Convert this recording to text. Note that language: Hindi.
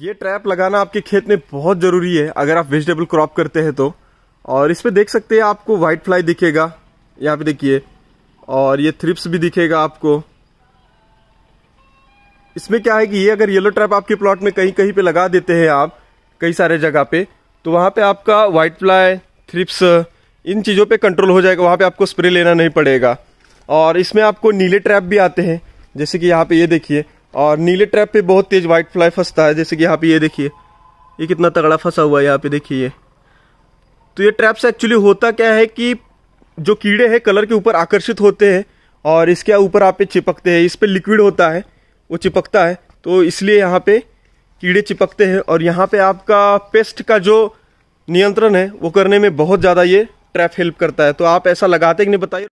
ये ट्रैप लगाना आपके खेत में बहुत ज़रूरी है अगर आप वेजिटेबल क्रॉप करते हैं तो और इस पर देख सकते हैं आपको वाइट फ्लाई दिखेगा यहाँ पे देखिए और ये थ्रिप्स भी दिखेगा आपको इसमें क्या है कि ये अगर येलो ट्रैप आपके प्लॉट में कहीं कहीं पे लगा देते हैं आप कई सारे जगह पे तो वहाँ पे आपका वाइट फ्लाई थ्रिप्स इन चीज़ों पे कंट्रोल हो जाएगा वहाँ पे आपको स्प्रे लेना नहीं पड़ेगा और इसमें आपको नीले ट्रैप भी आते हैं जैसे कि यहाँ पे ये देखिए और नीले ट्रैप पे बहुत तेज वाइट फ्लाई फंसता है जैसे कि यहाँ पे ये देखिए ये कितना तगड़ा फंसा हुआ है यहाँ पे देखिए ये तो ये ट्रैप से एक्चुअली होता क्या है कि जो कीड़े हैं कलर के ऊपर आकर्षित होते हैं और इसके ऊपर आप पे चिपकते हैं इस पर लिक्विड होता है वो चिपकता है तो इसलिए यहाँ पे कीड़े चिपकते हैं और यहाँ पे आपका पेस्ट का जो नियंत्रण है वो करने में बहुत ज़्यादा ये ट्रैप हेल्प करता है तो आप ऐसा लगाते कि नहीं बताइए